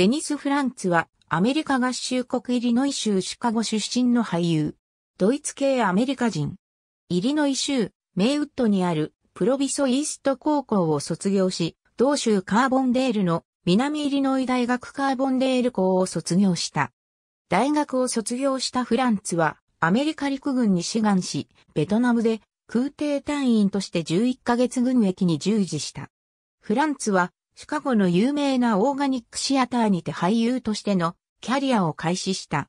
デニス・フランツはアメリカ合衆国イリノイ州シカゴ出身の俳優。ドイツ系アメリカ人。イリノイ州メイウッドにあるプロビソイースト高校を卒業し、同州カーボンデールの南イリノイ大学カーボンデール校を卒業した。大学を卒業したフランツはアメリカ陸軍に志願し、ベトナムで空挺隊員として11ヶ月軍役に従事した。フランツはシカゴの有名なオーガニックシアターにて俳優としてのキャリアを開始した。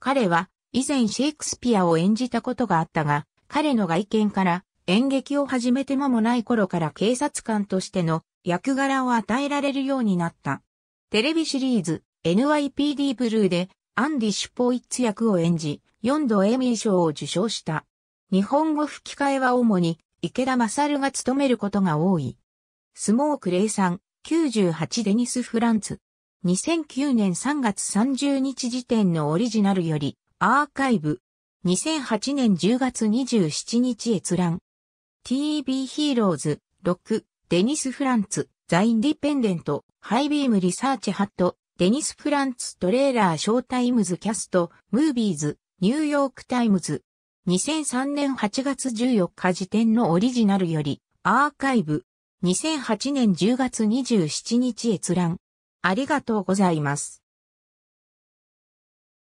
彼は以前シェイクスピアを演じたことがあったが、彼の外見から演劇を始めて間もない頃から警察官としての役柄を与えられるようになった。テレビシリーズ NYPD ブルーでアンディ・シュポイッツ役を演じ、4度エミー賞を受賞した。日本語吹き替えは主に池田勝が務めることが多い。スモーク・レイさん、98デニス・フランツ。2009年3月30日時点のオリジナルより、アーカイブ。2008年10月27日閲覧。TV ヒーローズ、6、デニス・フランツ、ザ・インディペンデント、ハイビーム・リサーチ・ハット、デニス・フランツ・トレーラー・ショータイムズ・キャスト、ムービーズ、ニューヨーク・タイムズ。2003年8月14日時点のオリジナルより、アーカイブ。2008年10月27日閲覧。ありがとうございます。